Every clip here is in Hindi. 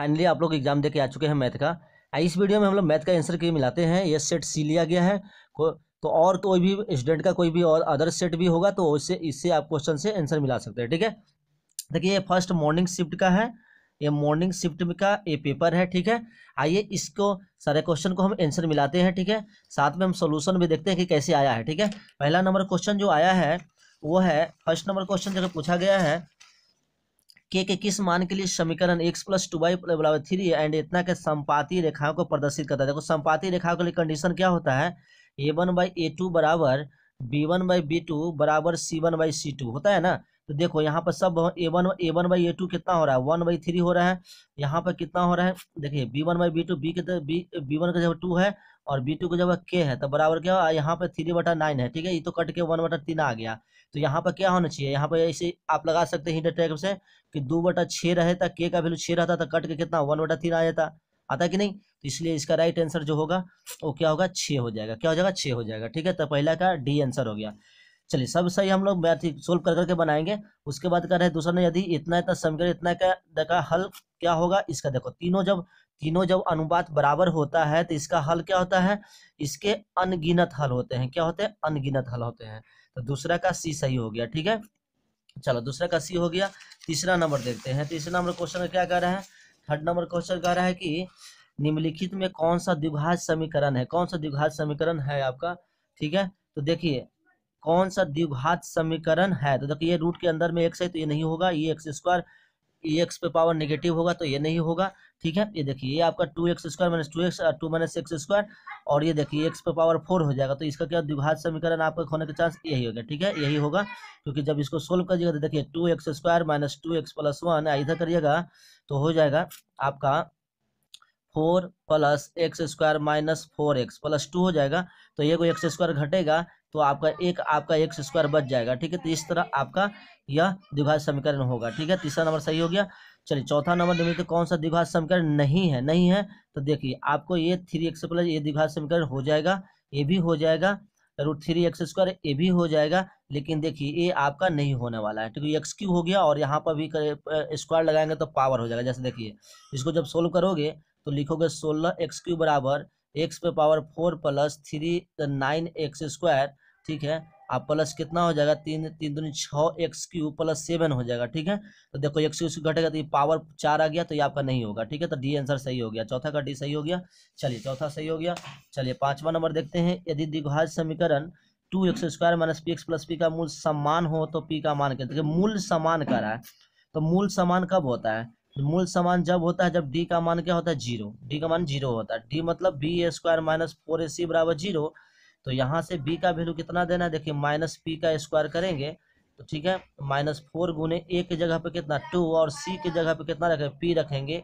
फाइनली आप लोग एग्जाम देके आ चुके हैं मैथ का इस वीडियो में हम लोग मैथ का आंसर क्यों मिलाते हैं ये सेट सी लिया गया है तो और कोई भी स्टूडेंट का कोई भी और अदर सेट भी होगा तो उससे इससे आप क्वेश्चन से आंसर मिला सकते हैं ठीक है देखिए ये फर्स्ट मॉर्निंग शिफ्ट का है ये मॉर्निंग शिफ्ट का ये पेपर है ठीक है आइए इसको सारे क्वेश्चन को हम आंसर मिलाते हैं ठीक है साथ में हम सोल्यूशन भी देखते हैं कि कैसे आया है ठीक है पहला नंबर क्वेश्चन जो आया है वो है फर्स्ट नंबर क्वेश्चन जगह पूछा गया है के के किस मान के लिए समीकरण एक्स प्लस टू वाई बराबर थ्री एंड इतना के संपाति रेखाओं को प्रदर्शित करता है देखो संपाति रेखाओं के लिए कंडीशन क्या होता है A one by A two बराबर B one by B two बराबर C one by C two होता है ना तो देखो यहाँ पर सब A one A one by A two कितना हो रहा है वन बाई थ्री हो रहा है यहाँ पर कितना हो रहा है देखिए B one by B two B के बी बी वन का जगह टू है और बी टू को जब के है तो बराबर क्या हुआ यहाँ पर थ्री बटा नाइन है ठीक है ये तो कट के वन बटा तीन आ गया तो यहाँ पर क्या होना चाहिए यहाँ पर ऐसे आप लगा सकते हैं हिंड से कि दो बटा छः रहे था तो के का वैल्यू छः रहता तो कट के कितना वन बटा तीन आ जाता आता कि नहीं तो इसलिए इसका राइट आंसर जो होगा वो क्या होगा छः हो जाएगा क्या हो जाएगा छः हो जाएगा ठीक है तो पहला का डी आंसर हो गया चलिए सब सही हम लोग मैथ सोल्व कर करके बनाएंगे उसके बाद कर रहे हैं दूसरा ने यदि इतना इतना तो समीकरण इतना का देखा हल क्या होगा इसका देखो तीनों जब तीनों जब अनुपात बराबर होता है तो इसका हल क्या होता है इसके अनगिनत हल होते हैं क्या होते हैं अनगिनत हल होते हैं तो दूसरा का सी सही हो गया ठीक है चलो दूसरा का सी हो गया तीसरा नंबर देखते हैं तीसरा नंबर क्वेश्चन क्या कह रहा है थर्ड नंबर क्वेश्चन कह रहा है कि निम्नलिखित में कौन सा द्विघात समीकरण है कौन सा द्विघात समीकरण है आपका ठीक है तो देखिए कौन सा द्विघात समीकरण है तो देखिए ये रूट के अंदर में एक्स है तो ये नहीं होगा ये एक्स स्क्वायर ई एक्स पे पावर नेगेटिव होगा तो ये नहीं होगा ठीक है ये देखिए ये आपका two X square minus two X two minus X square और ये देखिए एक्स पे पावर फोर हो जाएगा तो इसका क्या द्विघात समीकरण आपका होने का चांस यही होगा ठीक है यही होगा क्योंकि जब इसको सोल्व करिएगा तो देखिए two X square minus two X plus one इधर करिएगा तो हो जाएगा आपका four plus X square minus four X plus two हो जाएगा तो ये को एक्स स्क्वायर घटेगा तो आपका एक आपका एक स्क्वायर बच जाएगा ठीक है तो इस तरह आपका यह द्विभाष समीकरण होगा ठीक है तीसरा नंबर सही हो गया चलिए चौथा नंबर निम्नलिखित कौन सा द्विभाष समीकरण नहीं है नहीं है तो देखिए आपको ये थ्री एक्स प्लस ये द्विभाष समीकरण हो जाएगा ये भी हो जाएगा रूट थ्री एक्स स्क्वायर ये भी हो जाएगा लेकिन देखिए ये आपका नहीं होने वाला है ठीक है एक्स क्यू हो गया और यहाँ पर भी स्क्वायर लगाएंगे तो पावर हो जाएगा जैसे देखिए इसको जब सोल्व करोगे तो लिखोगे सोलह एक्स क्यू बराबर एक्स पे power four plus three nine X square ठीक है आप प्लस कितना हो जाएगा तीन तीन दूनी छः एक्स क्यू प्लस सेवन हो जाएगा ठीक है तो देखो एक्स क्यू घटेगा तो ये पावर चार आ गया तो ये आपका नहीं होगा ठीक है तो डी आंसर सही हो गया चौथा का डी सही हो गया चलिए चौथा सही हो गया चलिए पांचवा नंबर देखते हैं यदि द्विघात समीकरण two X square minus P X plus P का मूल समान हो तो पी का मान कर देखिए मूल समान कर रहा है तो मूल समान कब होता है मूल समान जब होता है जब डी का मान क्या होता है जीरो डी का मान जीरो होता है डी मतलब B A square minus four A C बराबर जीरो तो यहाँ से बी का वैल्यू कितना देना है देखिए माइनस पी का स्क्वायर करेंगे तो ठीक है माइनस फोर गुने ए की जगह पे कितना टू और सी के जगह पे कितना रखेंगे पी रखेंगे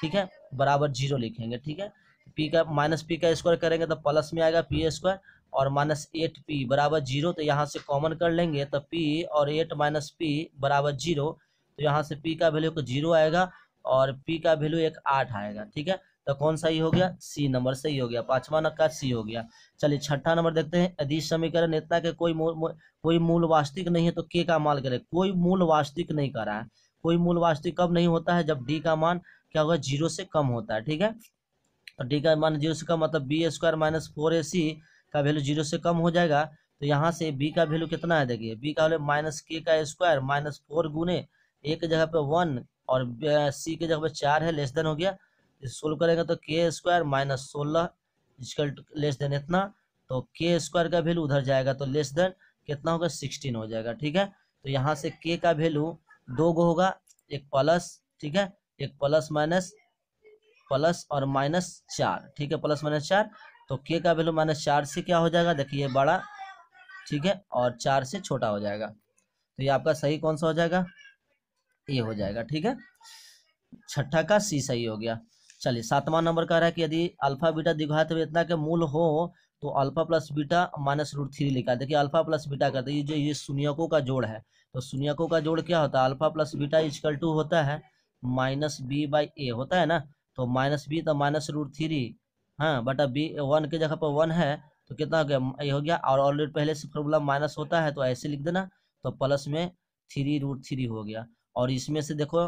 ठीक है बराबर जीरो लिखेंगे ठीक है पी का माइनस पी का स्क्वायर करेंगे तो प्लस में आएगा पी स्क्वायर और माइनस एट पी बराबर जीरो तो यहाँ से कॉमन कर लेंगे तो पी और एट माइनस पी बराबर जीरो तो यहाँ से पी का वैल्यू एक जीरो आएगा और पी का वैल्यू एक आठ आएगा ठीक है तो कौन सा ही हो गया सी नंबर सही हो गया पांचवा नक्का सी हो गया चलिए छठा नंबर देखते हैं यदि समीकरण इतना के कोई मूल कोई मूल वास्तविक नहीं है तो के का मान करे कोई मूल वास्तविक नहीं करा है कोई मूल वास्तविक कब नहीं होता है जब डी का मान क्या होगा जीरो से कम होता है ठीक है तो डी का मान जीरो से कम मतलब B square minus four A C का वैल्यू जीरो से कम हो जाएगा तो यहाँ से बी का वैल्यू कितना है देखिए बी का वैल्यू माइनस के का स्क्वायर माइनस फोर गुने ए के जगह पे वन और सी के जगह पे चार है लेस देन हो गया सोल्व करेंगे तो के स्क्वायर माइनस सोलह इजकल लेस देन इतना तो के स्क्वायर का वैल्यू उधर जाएगा तो लेस देन कितना होगा सिक्सटीन हो जाएगा ठीक है तो यहाँ से के का वैल्यू दो गो होगा एक प्लस ठीक है एक प्लस माइनस प्लस और माइनस चार ठीक है प्लस माइनस चार तो के का वैल्यू माइनस चार से क्या हो जाएगा देखिए बड़ा ठीक है और चार से छोटा हो जाएगा तो ये आपका सही कौन सा हो जाएगा ए हो जाएगा ठीक है छठा का सी सही हो गया चलिए सातवां नंबर कह रहा है कि यदि अल्फा बीटा द्विघात इतना के मूल हो तो alpha plus beta minus root three लिखा देखिए अल्फा प्लस बीटा करते तो ये जो ये सुनियकों का जोड़ है तो सुनियकों का जोड़ क्या होता है alpha plus beta is equal two होता है माइनस बी बाई ए होता है ना तो माइनस बी तो माइनस रूट थ्री हाँ बटा बी वन के जगह पर वन है तो कितना हो गया ये हो गया और ऑलरेडी पहले से फॉर्मूला माइनस होता है तो ऐसे लिख देना तो प्लस में थ्री रूट थ्री हो गया और इसमें से देखो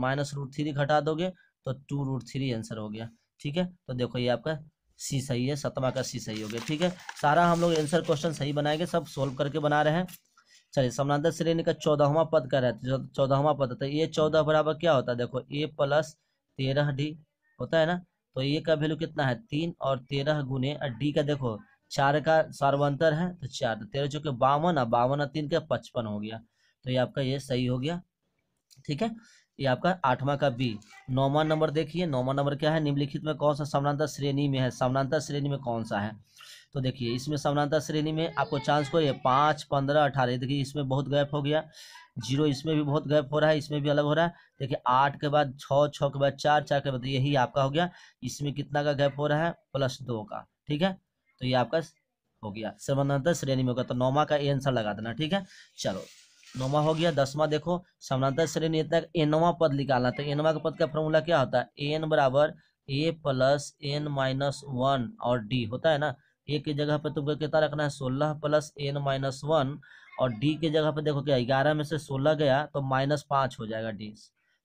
माइनस रूट थ्री घटा दोगे तो टू रूट थ्री आंसर हो गया ठीक है तो देखो ये आपका सी सही है सतमा का सी सही हो गया ठीक है सारा हम लोग आंसर क्वेश्चन सही बनाएंगे सब सोल्व करके बना रहे हैं चलिए समानांतर श्रेणी का चौदहवा पद का रहता है तो चौदहवा पद होता है ए चौदह बराबर क्या होता है देखो ए प्लस तेरह डी होता है ना तो ए का वैल्यू कितना है तीन और तेरह गुने और डी का देखो चार का सर्वांतर है तो चार तो तेरह चौके बावन बावन तीन का पचपन हो गया तो ये आपका ये सही हो गया ठीक है ये आपका आठवां का बी नौवा नंबर देखिए नौवा नंबर क्या है निम्नलिखित में कौन सा समानांतर श्रेणी में है समानांतर श्रेणी में कौन सा है तो देखिए इसमें समानांतर श्रेणी में आपको चांस को ये पाँच पंद्रह अठारह देखिए इसमें बहुत गैप हो गया जीरो इसमें भी बहुत गैप हो रहा है इसमें भी अलग हो रहा है देखिए आठ के बाद छः छः के बाद चार चार के बाद यही आपका हो गया इसमें कितना का गैप हो रहा है प्लस दो का ठीक है तो ये आपका हो गया समानांतर श्रेणी में होगा तो नौवा का ए आंसर लगा देना ठीक है चलो नौवा हो गया दसवा देखो समानांतर श्रेणी तक एनवा पद निकालना तो एनवा का पद का फॉर्मूला क्या होता है एन बराबर A plus N minus one और डी होता है ना ए की जगह पर तो तुमको कितना रखना है सोलह प्लस एन माइनस वन और डी के जगह पर देखो क्या ग्यारह में से सोलह गया तो माइनस पाँच हो जाएगा डी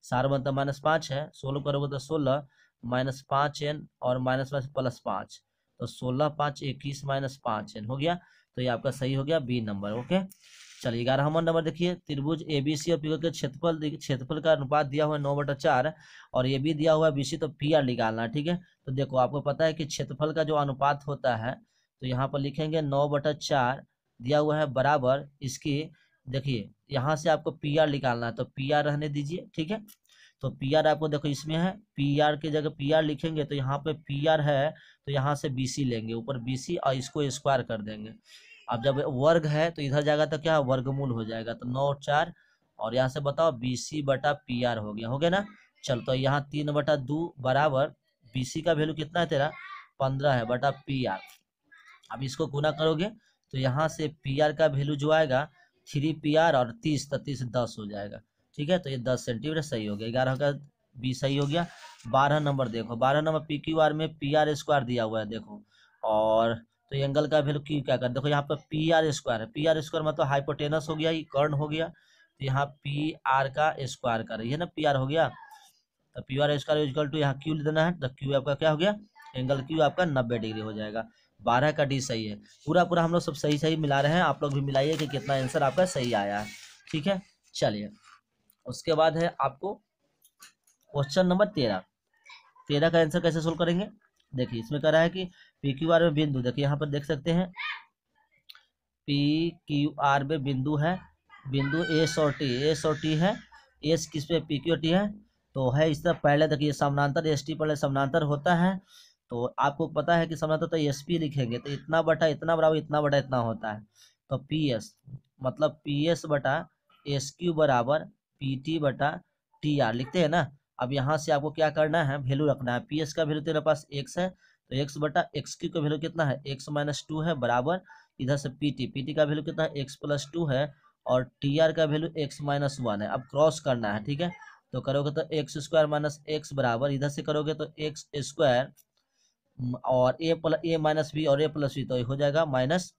सार बनता माइनस पाँच है सोलह करोगे तो सोलह माइनस पाँच एन और माइनस पाँच प्लस पाँच तो सोलह पाँच इक्कीस माइनस पाँच एन हो गया तो ये आपका सही हो गया बी नंबर ओके चलिए ग्यारह नंबर देखिए त्रिभुज ए बी सी और पी के क्षेत्रफल क्षेत्रफल का अनुपात दिया हुआ है नौ बटा चार और ये भी दिया हुआ है बी सी तो पी आर निकालना ठीक है तो देखो आपको पता है कि क्षेत्रफल का जो अनुपात होता है तो यहाँ पर लिखेंगे नौ बटा चार दिया हुआ है बराबर इसकी देखिए यहाँ से आपको पी आर निकालना है तो पी आर रहने दीजिए ठीक है तो पी आर आपको देखो इसमें है पी आर के जगह पी आर लिखेंगे तो यहाँ पे पी आर है तो यहाँ से बी सी लेंगे ऊपर बी सी और इसको स्क्वायर कर देंगे अब जब वर्ग है तो इधर जाएगा तो क्या वर्गमूल हो जाएगा तो नौ चार और यहाँ से बताओ बी सी बटा पी आर हो गया हो गया ना चल तो यहाँ तीन बटा दो बराबर बी सी का वैल्यू कितना है तेरा पंद्रह है बटा पी आर अब इसको गुना करोगे तो यहाँ से पी आर का वैल्यू जो आएगा थ्री पी आर और तीस तो तीस दस हो जाएगा ठीक है तो ये दस सेंटीमीटर सही हो गया ग्यारह का बी सही हो गया बारह नंबर देखो बारह नंबर पी क्यू आर में पी आर स्क्वायर दिया हुआ है देखो और तो एंगल का वैल्यू क्यू क्या कर देखो यहाँ पर पी आर स्क्वायर है पी आर स्क्वायर मतलब हाइपोटेनस हो गया ये कर्ण हो गया तो यहाँ पी आर का स्क्वायर कर रही है ना पी आर हो गया तो P R square equal to यहाँ क्यू देना है तो क्यू आपका क्या हो गया एंगल क्यू आपका नब्बे डिग्री हो जाएगा बारह का डी सही है पूरा पूरा हम लोग सब सही सही मिला रहे हैं आप लोग भी मिलाइए कि कितना आंसर आपका सही आया है ठीक है चलिए उसके बाद है आपको क्वेश्चन नंबर तेरह तेरह का आंसर कैसे सोल्व करेंगे देखिए इसमें कह रहा है कि पी क्यू आर में बिंदु देखिए यहाँ पर देख सकते हैं पी क्यू आर में बिंदु है बिंदु एस और टी एस और टी है एस किस पे पी क्यू टी है तो है इस तरह पहले देखिए समानांतर एस टी पहले समानांतर होता है तो आपको पता है कि समानांतर तो एस पी लिखेंगे तो इतना बटा इतना बराबर इतना बटा इतना होता है तो पी एस मतलब पी एस बटा एस क्यू बराबर पी टी बटा टी आर लिखते हैं ना अब यहाँ से आपको क्या करना है वैल्यू रखना है पी एस का वैल्यू तेरे पास एक्स है तो एक्स बटा एक्स क्यू का वैल्यू कितना है एक्स माइनस टू है बराबर इधर से पी टी पी टी का वैल्यू कितना है एक्स प्लस टू है और टी आर का वैल्यू एक्स माइनस वन है अब क्रॉस करना है ठीक है तो करोगे तो एक्स स्क्वायर माइनस एक्स बराबर इधर से करोगे तो एक्स स्क्वायर और A plus A minus B और ए प्लस बी तो हो जाएगा माइनस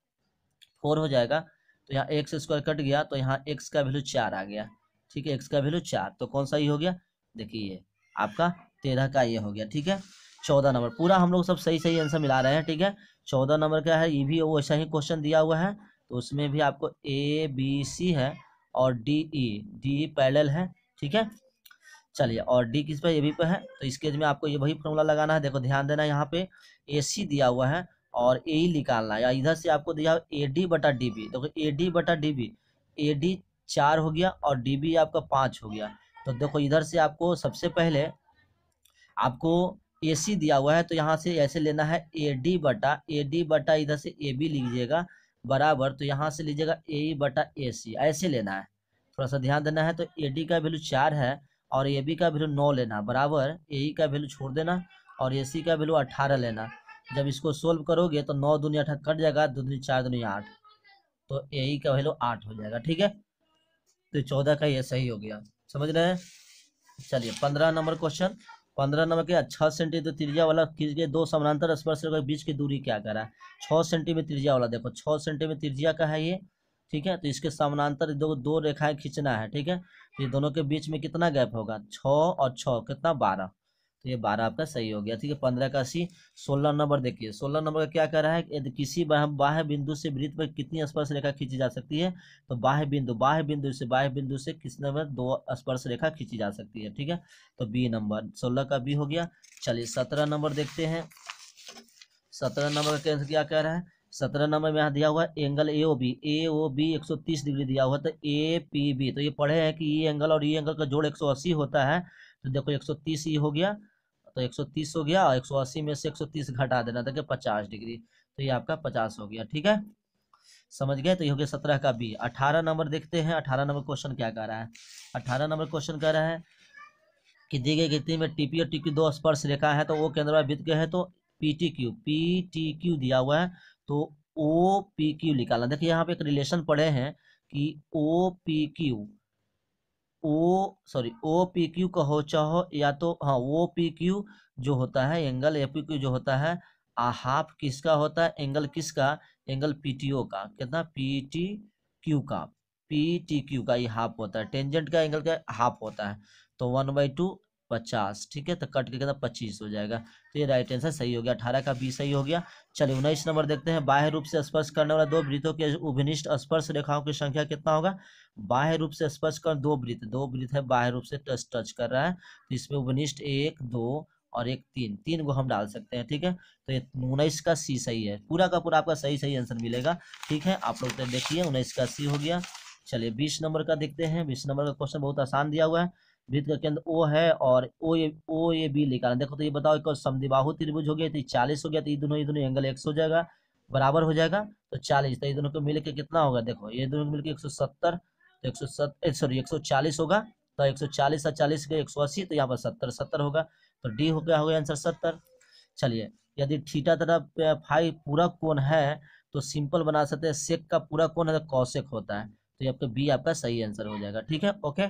फोर हो जाएगा तो यहाँ एक्स स्क्वायर कट गया तो यहाँ एक्स का वैल्यू चार आ गया ठीक है एक्स का वैल्यू चार तो कौन सा ये हो गया देखिए आपका तेरह का ये हो गया ठीक है चौदह नंबर पूरा हम लोग सब सही सही आंसर मिला रहे हैं ठीक है चौदह नंबर का है ये भी वो ऐसा ही क्वेश्चन दिया हुआ है तो उसमें भी आपको ए बी सी है और D E D E parallel है ठीक है चलिए और डी किस पर ये भी पे है तो इसके में आपको ये वही फॉर्मूला लगाना है देखो ध्यान देना यहाँ पे ए सी दिया हुआ है और ए ई निकालना है या इधर से आपको दिया ए डी बटा डी बी देखो ए डी बटा डी बी ए डी चार हो गया और डी बी आपका पाँच हो गया तो देखो इधर से आपको सबसे पहले आपको ए सी दिया हुआ है तो यहाँ से ऐसे लेना है ए डी बटा ए डी बटा इधर से ए बी लीजिएगा बराबर तो यहाँ से लीजिएगा ए e बटा ए सी ऐसे लेना है थोड़ा सा ध्यान देना है तो ए डी का वैल्यू चार है और ए बी का वैल्यू नौ लेना बराबर ए e का वैल्यू छोड़ देना और ए सी का वैल्यू अट्ठारह लेना जब इसको सोल्व करोगे तो नौ दुनिया अठा कट जाएगा दो दूनी चार दुनिया आठ तो ए e का वैल्यू आठ हो जाएगा ठीक है तो चौदह का ये सही हो गया समझ रहे हैं चलिए पंद्रह नंबर क्वेश्चन पंद्रह नंबर के छह सेंटीमीटर त्रिज्या वाला खींच के दो समानांतर स्पर्श के बीच की दूरी क्या करा है सेंटीमीटर त्रिज्या वाला देखो छह सेंटीमीटर त्रिज्या का है ये ठीक है तो इसके समानांतर दो दो रेखाएं खींचना है ठीक है तो ये दोनों के बीच में कितना गैप होगा छ और छः कितना बारह तो ये बारह आपका सही हो गया ठीक है पंद्रह का अस्सी सोलह नंबर देखिए सोलह नंबर का क्या कह रहा है यदि किसी बाह्य बिंदु से वृत्त पर कितनी स्पर्श रेखा खींची जा सकती है तो बाह्य बिंदु बाह्य बिंदु से बाह्य बिंदु से किस नंबर दो स्पर्श रेखा खींची जा सकती है ठीक है तो बी नंबर सोलह का बी हो गया चलिए सत्रह नंबर देखते हैं सत्रह नंबर का क्या कह रहा है सत्रह नंबर में यहाँ दिया हुआ है angle A O B A O B एक सौ तीस डिग्री दिया हुआ तो ए पी बी तो ये पढ़े हैं कि ये e एंगल और ये e एंगल का जोड़ एक सौ अस्सी होता है तो देखो एक सौ तीस ये e हो गया तो 130 हो गया 180 में से 130 घटा देना था कि 50 डिग्री तो ये आपका 50 हो गया ठीक है समझ गए तो ये हो गया सत्रह का बी अठारह नंबर देखते हैं अठारह नंबर क्वेश्चन क्या कह रहा है अठारह नंबर क्वेश्चन कह रहा है कि दी गई गिनती में टीपी और टीपी दो स्पर्श रेखा है तो वो केंद्र में बीत गए हैं तो P T Q P T Q दिया हुआ है तो ओ पी क्यू निकालना देखिए यहाँ पे एक रिलेशन पढ़े हैं कि O P Q O sorry O P Q कहो चाहो या तो हाँ ओ पी क्यू जो होता है एंगल ए पी क्यू जो होता है आ हाफ किसका होता है एंगल किसका एंगल पी टी ओ का कितना पी टी क्यू का पी टी क्यू का ये हाफ होता है टेंजेंट का एंगल का हाफ होता है तो वन बाई टू पचास ठीक है तो कट के कहता पच्चीस हो जाएगा तो ये राइट आंसर सही हो गया अठारह का बी सही हो गया चलिए उन्नीस नंबर देखते हैं बाह्य रूप से स्पर्श करने वाला दो वृत्तों के उभिनिष्ठ स्पर्श रेखाओं की संख्या कितना होगा बाह्य रूप से स्पर्श कर दो वृत्त दो वृत्त है बाह्य रूप से टच टच कर रहा है तो इसमें उभिनिष्ठ एक दो और एक तीन तीन को हम डाल सकते हैं ठीक है तो ये उन्नीस का सी सही है पूरा का पूरा आपका सही सही आंसर मिलेगा ठीक है आप लोग तो देखिए उन्नीस का सी हो गया चलिए बीस नंबर का देखते हैं बीस नंबर का क्वेश्चन बहुत आसान दिया हुआ है वृत्त का केंद्र ओ है और ओ ये ओ ये बी निकालना देखो तो ये बताओ एक समदिबाहु त्रिभुज हो गया तो चालीस हो गया तो ये दोनों ये दोनों एंगल एक्स हो जाएगा बराबर हो जाएगा तो चालीस तो ये दोनों को मिलकर कितना होगा देखो ये दोनों को मिलकर एक सौ सत्तर तो एक सौ सत्तर सॉरी एक सौ चालीस होगा तो एक सौ चालीस से चालीस गए एक सौ अस्सी तो यहाँ पर सत्तर सत्तर होगा तो डी हो गया होगा आंसर सत्तर चलिए यदि थीटा तथा फाइव पूरा कोण है तो सिंपल बना सकते हैं सेक का पूरा कोण है तो कौशेक होता है तो ये आपका बी आपका सही आंसर हो जाएगा ठीक है ओके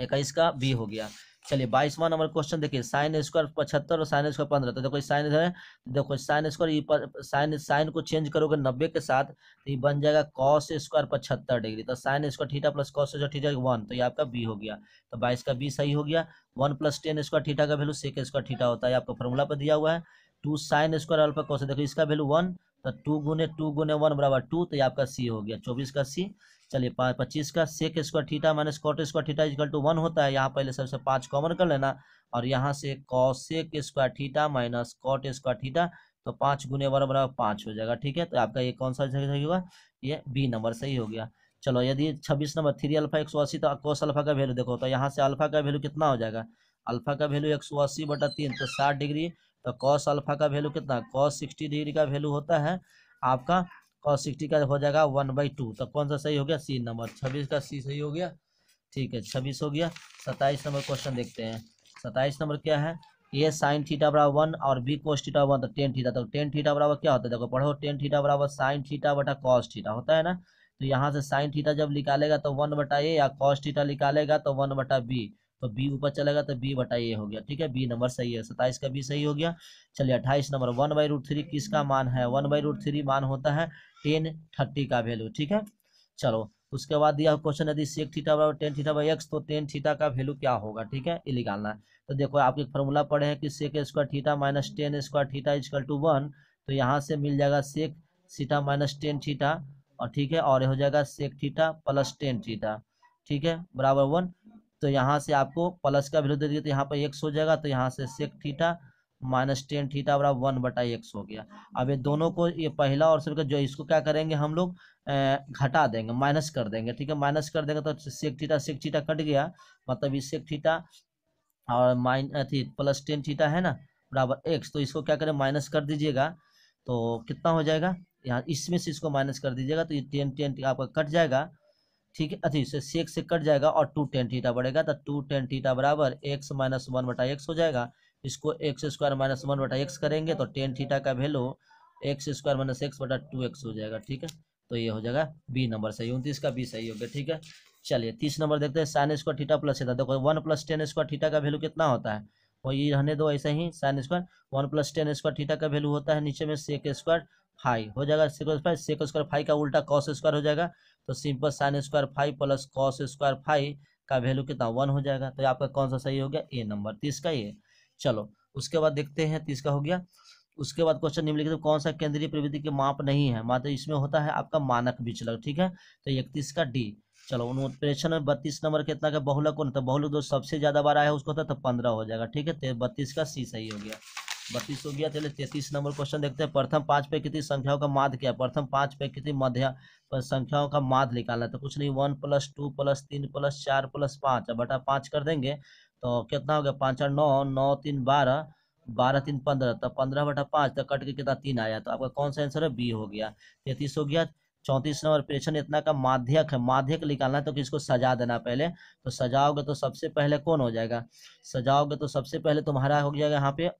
इक्कीस का बी हो गया चलिए बाईसवां नंबर क्वेश्चन देखिए साइन स्क्वायर पचहत्तर और साइन स्क्वायर पंद्रह तो देखो साइन है तो देखो साइन स्क्वायर साइन साइन को चेंज करोगे नब्बे के साथ तो ये बन जाएगा कॉस स्क्वायर पचहत्तर डिग्री तो sine square theta plus cos square theta one तो ये आपका बी हो गया तो बाईस का बी सही हो गया one plus tan square theta का वैल्यू सेक स्क्वायर थीटा होता है आपका फॉर्मूला पर दिया हुआ है two sine square alpha cos देखो इसका वैल्यू वन तो टू गुने टू गुने वन बराबर टू तो ये आपका सी हो गया चौबीस का सी चलिए पाँच पच्चीस का sec square theta minus cot square theta equal to one होता है यहाँ पहले सबसे पाँच कॉमन कर लेना और यहाँ से cosec square theta minus cot square theta तो पाँच गुने वन बराबर पाँच हो जाएगा ठीक है तो आपका ये कौन सा सही होगा ये बी नंबर सही हो गया चलो यदि छब्बीस नंबर थ्री अल्फा एक सौ अस्सी तो कोस अल्फा का वैल्यू देखो तो यहाँ से अल्फा का वैल्यू कितना हो जाएगा अल्फा का वैल्यू एक सौ अस्सी बटा तीन तो साठ डिग्री तो कॉस अल्फा का वैल्यू कितना कॉस सिक्सटी डिग्री का वैल्यू होता है आपका कॉस सिक्सटी का हो जाएगा वन बाई टू तो कौन सा सही हो गया सी नंबर छब्बीस का सी सही हो गया ठीक है छब्बीस हो गया सत्ताईस नंबर क्वेश्चन देखते हैं सत्ताईस नंबर क्या है ए साइन थीटा बराबर वन और बी कोस थीटा वन तो टेन थीटा तो टेन थीटा बराबर क्या होता है देखो पढ़ो टेन थीटा बराबर साइन थीटा बटा कॉस थीटा होता है ना तो यहाँ से साइन थीटा जब निकालेगा तो वन बटा ए या कॉस थीटा निकालेगा तो वन बटा बी तो बी ऊपर चला गया तो बी बटा ए हो गया ठीक है बी नंबर सही है सत्ताईस का बी सही हो गया चलिए अट्ठाईस number one by root three किसका मान है वन बाई रूट थ्री मान होता है टेन थर्टी का वैल्यू ठीक है चलो उसके बाद दिया क्वेश्चन यदि सेक थीटा बराबर टेन थीटा बाई एक्स तो टेन थीटा का वैल्यू क्या होगा ठीक है ये निकालना तो देखो आप एक फॉर्मूला पढ़े हैं कि sec square theta minus tan square theta equal to one तो यहाँ से मिल जाएगा sec theta minus tan theta और ठीक है और हो जाएगा sec theta plus tan theta ठीक है बराबर वन तो यहाँ से आपको प्लस का वैल्यू दे दिया तो यहाँ पर एक्स हो जाएगा तो यहाँ से sec theta minus tan theta बराबर वन बटा एक्स हो गया अब ये दोनों को ये पहला और सबका जो इसको क्या करेंगे हम लोग घटा देंगे माइनस कर देंगे ठीक है माइनस कर देंगे तो sec theta sec theta cut गया मतलब इस सेक थीटा और माइन अथी प्लस टेन थीटा है ना बराबर एक्स तो इसको क्या करें माइनस कर दीजिएगा तो कितना हो जाएगा यहाँ इसमें से इसको माइनस कर दीजिएगा तो ये टेन टेन आपका कट जाएगा ठीक है अथी से सेक से कट जाएगा और टू टेन थीटा बढ़ेगा तो टू टेन थीटा बराबर एक्स माइनस वन बटा एक्स हो जाएगा इसको एक्स स्क्वायर माइनस वन बटा एक्स करेंगे तो टेन थीटा का value x square minus x बटा टू एक्स हो जाएगा ठीक है तो ये हो जाएगा बी नंबर सही उनतीस का बी सही हो गया ठीक है चलिए तीस नंबर देखते हैं sine square theta plus theta देखो one plus tan square theta का वैल्यू कितना होता है वही रहने दो ऐसे ही sine square one plus tan square theta का वैल्यू होता है नीचे में सेक स्क्वायर फाइव हो जाएगा sec five sec square five का उल्टा कॉस स्क्वायर हो जाएगा तो simple sine square five plus cos square five का वैल्यू कितना वन हो जाएगा तो आपका कौन सा सही हो गया ए नंबर तीस का ये चलो उसके बाद देखते हैं तीस का हो गया उसके बाद क्वेश्चन निम्नलिखित तो कौन सा केंद्रीय प्रवृत्ति के माप नहीं है मात्र इसमें होता है आपका मानक विचलन ठीक है तो इकतीस का डी चलो उनप्रेशन में बत्तीस नंबर कितना का बहुलक कौन तो बहुलक दो सबसे ज्यादा बार आया उसको होता तो पंद्रह हो जाएगा ठीक है तो बत्तीस का सी सही हो गया बत्तीस हो गया चलिए तैतीस नंबर क्वेश्चन देखते हैं प्रथम पांच पे कितनी संख्याओं का माध क्या प्रथम पांच पे कितनी मध्य पर संख्याओं का माध निकालना तो कुछ नहीं वन प्लस टू प्लस तीन प्लस चार प्लस पाँच बटा पाँच कर देंगे तो कितना हो गया पाँच आठ नौ नौ तीन बारह बारह तीन पंद्रह तो पंद्रह बटा पाँच तो कट के कितना तीन आया तो आपका कौन सा आंसर है बी हो गया तैतीस हो गया चौंतीस नंबर प्रश्न इतना का माध्यक है माध्यक निकालना है तो किसको सजा देना पहले तो सजाओगे तो सबसे पहले कौन हो जाएगा सजाओगे तो सबसे पहले तुम्हारा हो जाएगा यहाँ पे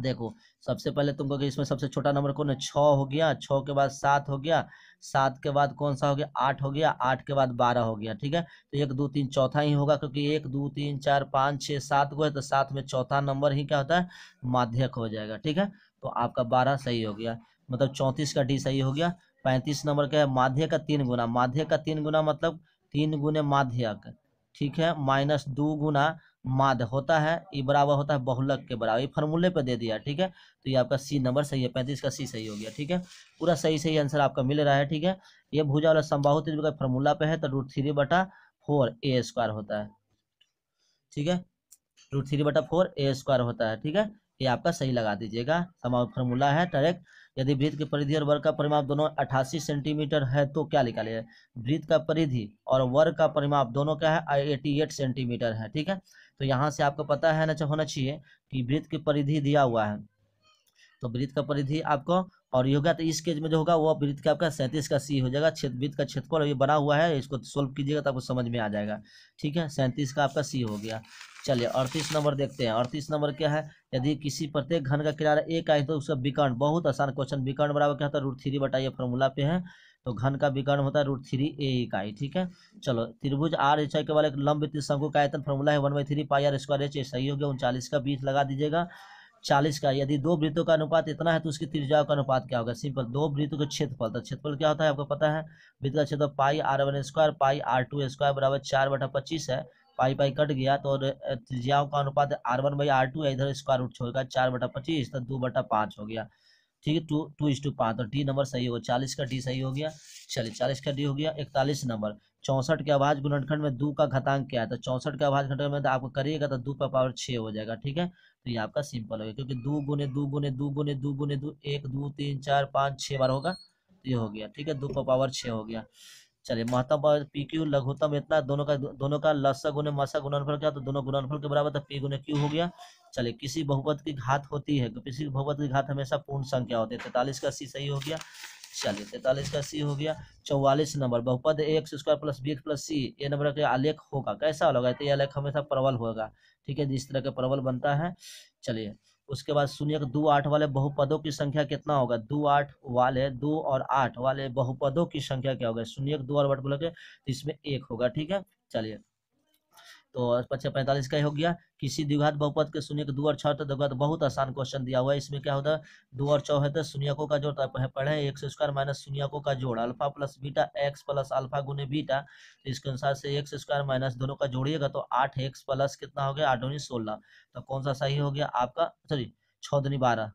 देखो सबसे पहले तुमको कि इसमें सबसे छोटा नंबर कौन है छ हो गया छ के बाद सात हो गया सात के बाद कौन सा हो गया आठ हो गया आठ के बाद बारह हो गया ठीक है तो एक दो तीन चौथा ही होगा क्योंकि एक दो तीन चार पाँच छः सात को है तो सात में चौथा नंबर ही क्या होता है माध्यक हो जाएगा ठीक है तो आपका बारह सही हो गया मतलब चौंतीस का डी सही हो गया पैंतीस नंबर का है माध्य का तीन गुना माध्य का तीन गुना मतलब तीन गुने माध्यक ठीक है माइनस दो गुना माध्य होता है ये बराबर होता है बहुलक के बराबर ये फॉर्मूले पे दे दिया ठीक है तो ये आपका सी नंबर सही है पैंतीस का सी सही हो गया ठीक है पूरा सही सही आंसर आपका मिल रहा है ठीक है ये भुजा वाला संभाव त्रिभुज का फार्मूला पे है तो रूट थ्री बटा फोर ए स्क्वायर होता है ठीक है रूट थ्री बटा फोर ए स्क्वायर होता है ठीक है ये आपका सही लगा दीजिएगा समाव फॉर्मूला है डायरेक्ट यदि वृत्त की परिधि और वर्ग का परिमाप दोनों 88 सेंटीमीटर है तो क्या निकालिए वृत्त का परिधि और वर्ग का परिमाप दोनों क्या है 88 सेंटीमीटर है ठीक है तो यहाँ से आपको पता है ना होना चाहिए कि वृत्त की परिधि दिया हुआ है तो वृत्त का परिधि आपको और ये होगा तो इस केज में जो होगा वो वृत्त का आपका सैंतीस का सी हो जाएगा क्षेत्र वृत्त का क्षेत्रफल ये बना हुआ है इसको सोल्व कीजिएगा तो आपको समझ में आ जाएगा ठीक है सैंतीस का आपका सी हो गया चलिए अड़तीस नंबर देखते हैं अड़तीस नंबर क्या है यदि किसी प्रत्येक घन का किनारा एक आए तो उसका विकर्ण बहुत आसान क्वेश्चन विकर्ण बराबर क्या होता है रूट थ्री बटाइए फॉर्मूला पे है तो घन का विकर्ण होता है रूट थ्री ए इकाई ठीक है चलो त्रिभुज आर एच के वाले लंब त्रिशंकु का आयतन फॉर्मूला है one by three pi R square H सही हो गया उनचालीस का बीस लगा दीजिएगा चालीस का यदि दो वृत्तों का अनुपात इतना है तो उसकी त्रिज्याओं का अनुपात क्या होगा सिंपल दो वृत्तों का क्षेत्रफल तो क्षेत्रफल क्या होता है आपको पता है वृत्त का क्षेत्रफल pi R one square pi R two square बराबर चार बटा पच्चीस है पाई पाई कट गया तो त्रिज्याओं का अनुपात R one by R two है इधर स्क्वायर रूट छोड़ेगा चार बटा पच्चीस तो दो बटा पाँच हो गया ठीक है टू टू इस टू पाँच तो डी नंबर सही होगा चालीस का डी सही हो गया चलिए चालीस का डी हो गया इकतालीस नंबर चौंसठ के आवाज गुणनखंड में दो का घतांक क्या है तो चौंसठ के आवाज घटन में तो आपको करिएगा तो दो का पावर छः हो जाएगा ठीक है तो ये आपका सिंपल होगा क्योंकि दो गुने दो गुने दो गुने दो गुने दो एक दो तीन चार पाँच छः बार होगा तो ये हो गया ठीक है दो का पावर छः हो गया चलिए महत्तम पावर पी क्यू लघुतम इतना दोनों का दोनों का लसा गुने मसा गुणनफल क्या तो दोनों गुणनफल के बराबर था तो पी गुने क्यू हो गया चलिए किसी बहुपत की घात होती है किसी बहुपत की घात हमेशा पूर्ण संख्या होती है तैतालीस का सी सही हो गया चलिए तैतालीस का सी हो गया चौवालीस नंबर बहुपद x square plus B x plus C A number का आलेख होगा कैसा होगा तो ये आलेख हमेशा प्रबल होगा ठीक है जिस तरह का प्रबल बनता है चलिए उसके बाद सुनिए दो आठ वाले बहुपदों की संख्या कितना होगा दो आठ वाले दो और आठ वाले बहुपदों की संख्या क्या होगा सुनिए दो और आठ के तो इसमें एक होगा ठीक है चलिए तो पच्चीस पैंतालीस का ही हो गया किसी द्विघात बहुपद के शून्य के दो और छह होता तो बहुत आसान क्वेश्चन दिया हुआ है इसमें क्या होता है दो और छः होता है शून्यकों का जोड़ पढ़े एक सौ स्क्वायर माइनस शून्यकों का जोड़ alpha plus beta x plus alpha गुने बीटा तो इसके अनुसार से एक्स स्क्वायर माइनस दोनों का जोड़िएगा तो आठ एक्स प्लस कितना हो गया आठ उन्नीस सोलह तो कौन सा सही हो गया आपका सॉरी छः दुनी बारह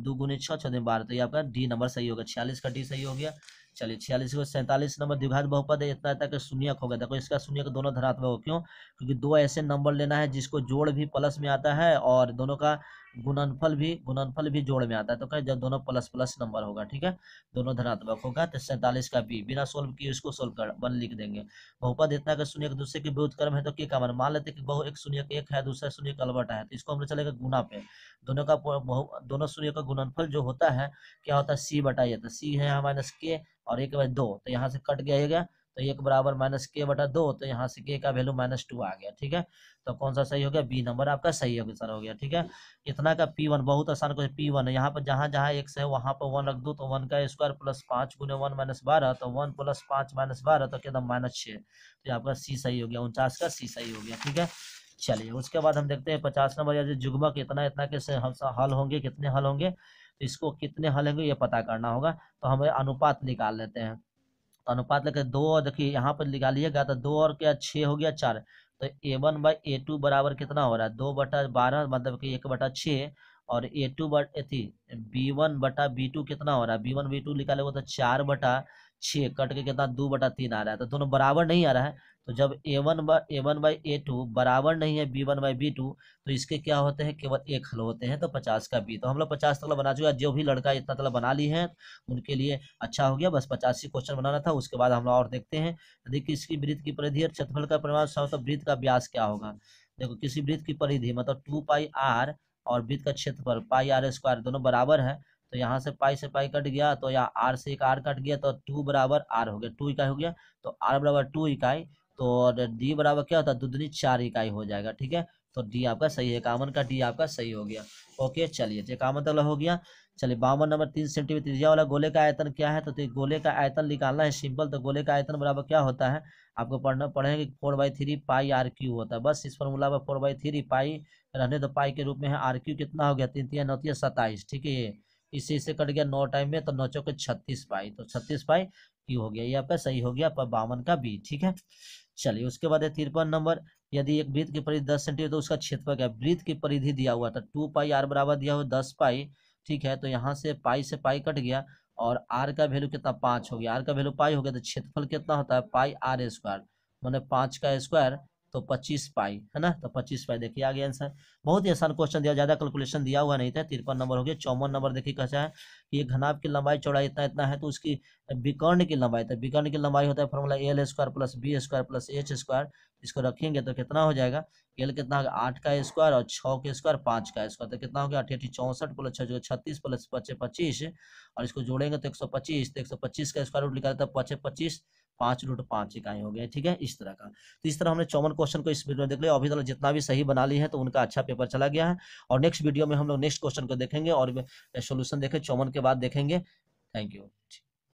दो गुने छः छः दिन बारह तो ये आपका डी नंबर सही होगा छियालीस का डी सही हो गया चलिए छियालीस को सैंतालीस नंबर द्विघात बहुपद है इतना तक शून्य हो गया देखो इसका शून्य दोनों धनात्मक हो क्यों क्योंकि दो ऐसे नंबर लेना है जिसको जोड़ भी प्लस में आता है और दोनों का गुणनफल भी गुणनफल भी जोड़ में आता है तो कहें जब दोनों प्लस प्लस नंबर होगा ठीक है दोनों धनात्मक होगा तो सैंतालीस का बी बिना सोल्व किए इसको सोल्व कर वन लिख देंगे बहुपद इतना का शून्य दूसरे के विरुद्ध क्रम है तो क्या कामन मान लेते कि बहु एक शून्य एक है दूसरा शून्य अलबटा है तो इसको हम लोग चलेगा गुना पे दोनों का बहु दोनों शून्य का गुणनफल जो होता है क्या होता है सी बटाइए तो सी है माइनस के और एक बाई दो तो यहाँ से कट गया तो एक बराबर माइनस के बटा दो तो यहाँ से के का वैल्यू माइनस टू आ गया ठीक है तो कौन सा सही हो गया बी नंबर आपका सही आंसर हो गया ठीक है इतना का पी वन बहुत आसान क्वेश्चन पी वन यहाँ पर जहाँ जहाँ एक से वहाँ पर वन रख दो तो वन का स्क्वायर प्लस पाँच गुने वन माइनस बारह तो वन प्लस पाँच माइनस बारह तो एकदम माइनस छः तो आपका सी सही हो गया उनचास का सी सही हो गया ठीक है चलिए उसके बाद हम देखते हैं पचास नंबर या जो जुगमा कितना इतना के हल होंगे कितने हल होंगे तो इसको कितने हल होंगे ये पता करना होगा तो हमें अनुपात निकाल लेते हैं अनुपात लेकर दो और देखिए यहाँ पर निकालिएगा तो दो और क्या छः हो गया चार तो A one by A two बराबर कितना हो रहा है दो बटा बारह मतलब कि एक बटा छः और ए टू बट थी बी वन बटा बी टू कितना हो रहा है बी वन बी टू निकालेगा तो चार बटा छः कट के कितना दो बटा तीन आ रहा है तो दोनों बराबर नहीं आ रहा है तो जब A one A one by A two बराबर नहीं है B one by B two तो इसके क्या होते हैं केवल एक हल होते हैं तो पचास का बी तो हम लोग पचास तला बना चुके जो भी लड़का इतना तला बना ली है उनके लिए अच्छा हो गया बस पचास ही क्वेश्चन बनाना था उसके बाद हम लोग और देखते हैं यदि किसी वृत्त की परिधि और क्षेत्रफल का परिमाण तो वृत्त का व्यास क्या होगा देखो किसी वृत्त की परिधि मतलब टू पाई आर और वृत्त का क्षेत्रफल पाई आर स्क्वायर दोनों बराबर है तो यहाँ से पाई से पाई कट गया तो यहाँ आर से एक आर कट गया तो टू बराबर आर हो गया टू इकाई हो गया तो आर बराबर टू इकाई तो डी बराबर क्या होता है दुधनी चार इकाई हो जाएगा ठीक है तो डी आपका सही है कामन का डी आपका सही हो गया ओके चलिए तो कामन हो गया चलिए बावन नंबर तीन सेंटीमीटर त्रिज्या वाला गोले का आयतन क्या है तो, गोले का आयतन निकालना है सिंपल तो गोले का आयतन बराबर क्या होता है आपको पढ़ना पढ़ेंगे four by three pi R cube होता है बस इस फॉर्मूला पर फोर बाई थ्री पाई रहने तो पाई के रूप में है आर क्यू कितना हो गया तीन तीन नौ सत्ताईस ठीक है इसी से कट गया नौ टाइम में तो नौ चौके छत्तीस पाई तो छत्तीस पाई ये हो गया ये आपका सही हो गया बावन का बी ठीक है चलिए उसके बाद है तिरपन नंबर यदि एक वृत्त की परिधि दस सेंटीमीटर तो उसका क्षेत्रफल क्या वृत्त की परिधि दिया हुआ था टू पाई आर बराबर दिया हुआ दस पाई ठीक है तो यहाँ से पाई से पाई कट गया और आर का वैल्यू कितना पाँच हो गया आर का वैल्यू पाई हो गया तो क्षेत्रफल कितना होता है पाई आर स्क्वायर मैंने पाँच का स्क्वायर तो पच्चीस पाई है ना तो पच्चीस पाई देखिए आगे आंसर बहुत ही आसान क्वेश्चन दिया ज्यादा कैलकुलेशन दिया हुआ नहीं था तिरपन नंबर हो गया चौवन नंबर देखिए कैसा है कि ये घनाब की लंबाई चौड़ाई इतना इतना है तो उसकी विकर्ण की लंबाई तो विकर्ण की लंबाई होता है formula L square plus B square plus H square इसको रखेंगे तो कितना हो जाएगा एल कितना होगा आठ का स्क्वायर और छः के स्क्वायर पाँच का स्क्वायर तो कितना हो गया अठी चौंसठ प्लस छः छत्तीस प्लस पचे पच्चीस और इसको जोड़ेंगे तो एक सौ पच्चीस तो एक सौ पच्चीस का स्क्वायर रूट निकालते है पचे तो पच्चीस पांच रूट पांच इकाई हो गया ठीक है इस तरह का तो इस तरह हमने चौवन क्वेश्चन को इस वीडियो में देख लिया अभी तक तो जितना भी सही बना ली है तो उनका अच्छा पेपर चला गया है और नेक्स्ट वीडियो में हम लोग नेक्स्ट क्वेश्चन को देखेंगे और सोल्यूशन देखें चौवन के बाद देखेंगे थैंक यू